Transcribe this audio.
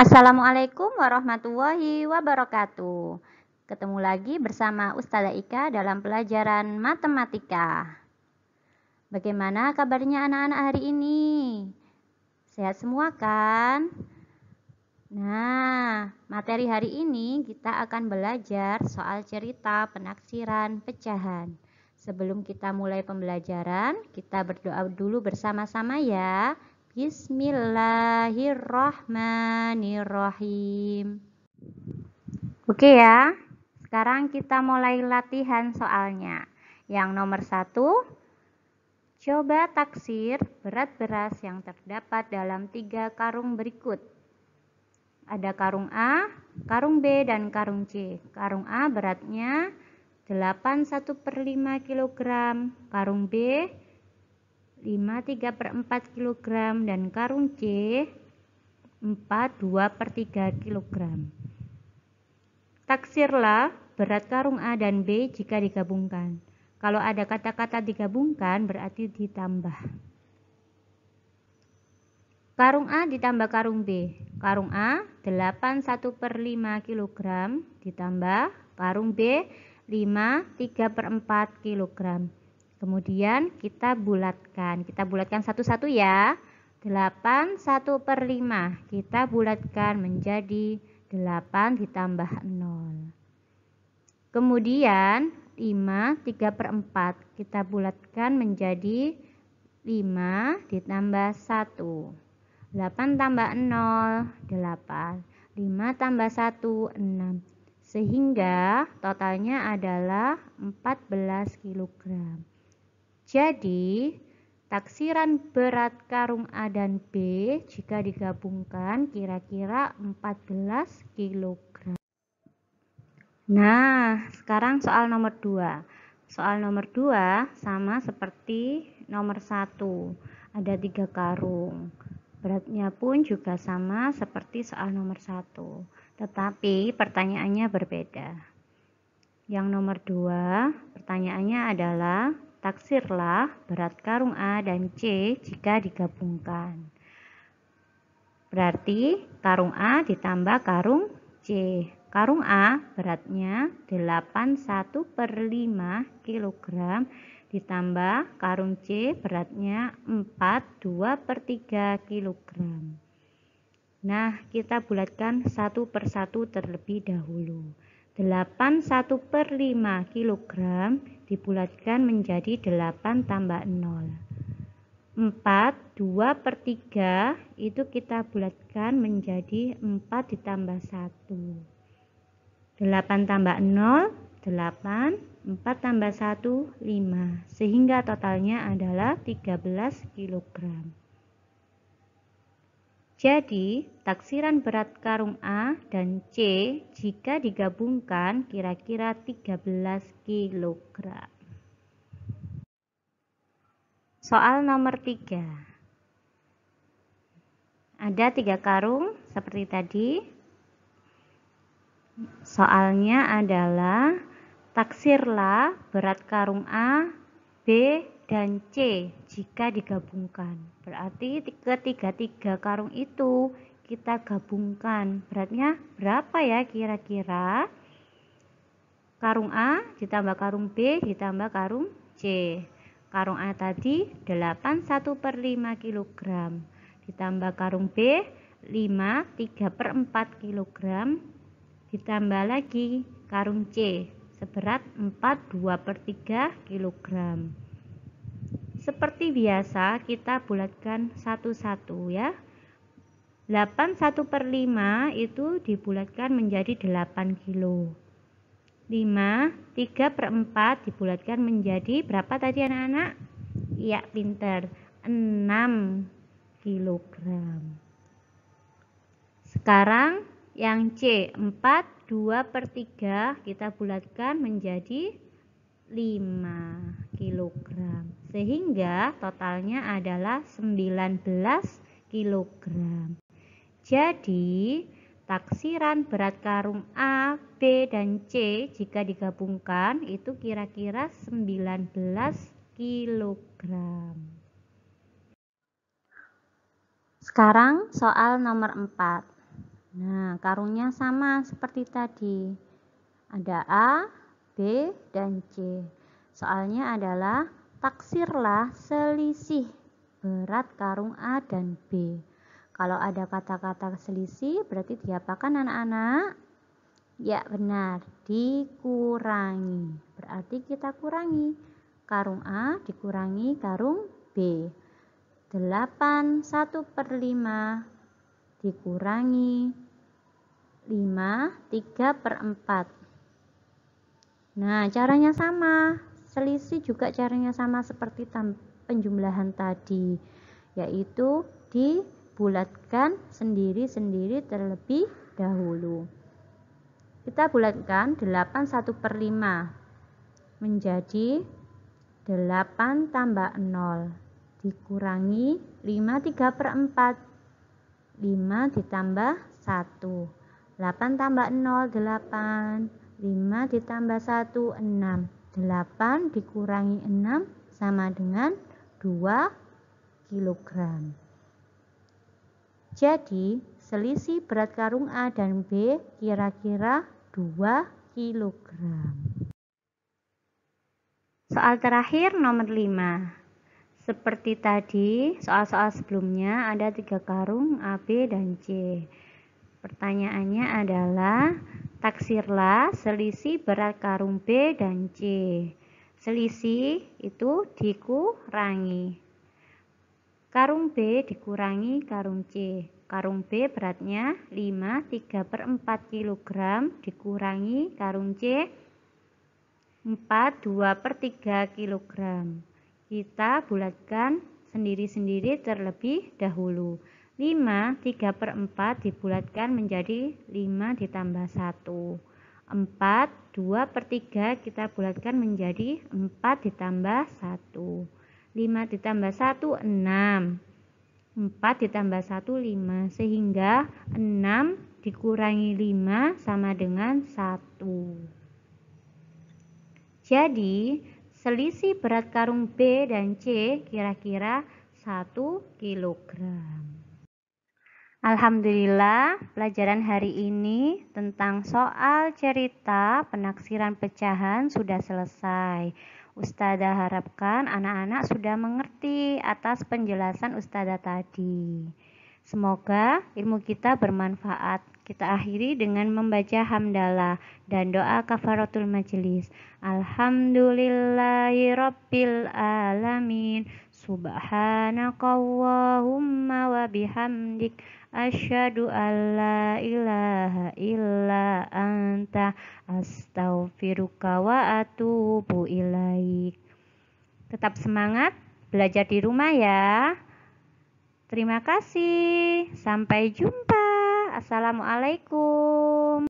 Assalamualaikum warahmatullahi wabarakatuh. Ketemu lagi bersama Ustazah Ika dalam pelajaran matematika. Bagaimana kabarnya anak-anak hari ini? Sehat semua kan? Nah, materi hari ini kita akan belajar soal cerita penaksiran pecahan. Sebelum kita mulai pembelajaran, kita berdoa dulu bersama-sama ya. Bismillahirrahmanirrahim. Oke ya, sekarang kita mulai latihan soalnya. Yang nomor satu, coba taksir berat beras yang terdapat dalam tiga karung berikut. Ada karung A, karung B, dan karung C. Karung A beratnya 81 per 5 kg, karung B 5 3 per 4 kg dan karung C 4 2 per 3 kg. Taksirlah berat karung A dan B jika digabungkan. Kalau ada kata-kata digabungkan berarti ditambah. Karung A ditambah karung B. Karung A 8 1 per 5 kg ditambah karung B 5 3 per 4 kg. Kemudian kita bulatkan. Kita bulatkan satu-satu ya. 8 1 per 5 kita bulatkan menjadi 8 ditambah 0. Kemudian 5 3 per 4 kita bulatkan menjadi 5 ditambah 1. 8 tambah 0 8. 5 tambah 1 6. Sehingga totalnya adalah 14 kilogram. Jadi, taksiran berat karung A dan B jika digabungkan kira-kira 14 kg. Nah, sekarang soal nomor 2. Soal nomor 2 sama seperti nomor 1. Ada 3 karung. Beratnya pun juga sama seperti soal nomor 1. Tetapi pertanyaannya berbeda. Yang nomor 2, pertanyaannya adalah Taksirlah berat karung A dan C jika digabungkan. Berarti karung A ditambah karung C. Karung A beratnya 81 per 5 kg ditambah karung C beratnya 42 per 3 kg. Nah, kita bulatkan satu persatu terlebih dahulu. 81 per 5 kg dibulatkan menjadi 8 tambah 0. 4, 2 per 3 itu kita bulatkan menjadi 4 ditambah 1. 8 tambah 0, 8, 4 tambah 1, 5. Sehingga totalnya adalah 13 kilogram. Jadi, taksiran berat karung A dan C jika digabungkan kira-kira 13 kg. Soal nomor 3. Ada tiga karung seperti tadi. Soalnya adalah taksirlah berat karung A B dan C jika digabungkan. Berarti ketiga-tiga karung itu kita gabungkan. Beratnya berapa ya kira-kira? Karung A ditambah karung B ditambah karung C. Karung A tadi 81 per 5 kg. Ditambah karung B 5 3 per 4 kg. Ditambah lagi karung C seberat 42 per 3 kg. Seperti biasa kita bulatkan satu-satu ya. 81 per 5 itu dibulatkan menjadi 8 kg. 5, 3 per 4 dibulatkan menjadi berapa tadi anak-anak? Iya -anak? pinter, 6 kg. Sekarang yang C, 4, 2 per 3 kita bulatkan menjadi 5 kg. Sehingga totalnya adalah 19 kg. Jadi, taksiran berat karung A, B, dan C jika digabungkan itu kira-kira 19 kg. Sekarang soal nomor 4. Nah, karungnya sama seperti tadi. Ada A, B, dan C. Soalnya adalah taksirlah selisih berat karung A dan B. Kalau ada kata-kata selisih, berarti diapakan anak-anak? Ya, benar. Dikurangi. Berarti kita kurangi. Karung A dikurangi karung B. 8, 1 per 5 dikurangi 5, 3 per 4. Nah, caranya sama. Selisih juga caranya sama seperti penjumlahan tadi, yaitu dibulatkan sendiri-sendiri terlebih dahulu. Kita bulatkan 8 1 per 5 menjadi 8 tambah 0 dikurangi 5 3 per 4 5 ditambah 1 8 tambah 0, 8. 5 ditambah 1, 6. 8 dikurangi 6 sama dengan 2 kg. Jadi, selisih berat karung A dan B kira-kira 2 kg. Soal terakhir nomor 5. Seperti tadi, soal-soal sebelumnya ada tiga karung A, B, dan C. Pertanyaannya adalah taksirlah selisih berat karung B dan C. Selisih itu dikurangi. Karung B dikurangi karung C. Karung B beratnya 5, 3 per 4 kg dikurangi karung C 4, 2 per 3 kg. Kita bulatkan sendiri-sendiri terlebih dahulu. 5, 3 per 4 dibulatkan menjadi 5 ditambah 1. 4, 2 per 3 kita bulatkan menjadi 4 ditambah 1. 5 ditambah 1, 6. 4 ditambah 1, 5. Sehingga 6 dikurangi 5 sama dengan 1. Jadi, selisih berat karung B dan C kira-kira 1 kilogram. Alhamdulillah, pelajaran hari ini tentang soal cerita penaksiran pecahan sudah selesai. Ustazah harapkan anak-anak sudah mengerti atas penjelasan Ustazah tadi. Semoga ilmu kita bermanfaat. Kita akhiri dengan membaca hamdalah dan doa kafaratul majelis. Alhamdulillahirabbil alamin. Subhanakallahumma wa bihamdik Asyhadu an la ilaha illa anta astaghfiruka wa atubu ilaik. Tetap semangat belajar di rumah ya. Terima kasih. Sampai jumpa. Assalamualaikum.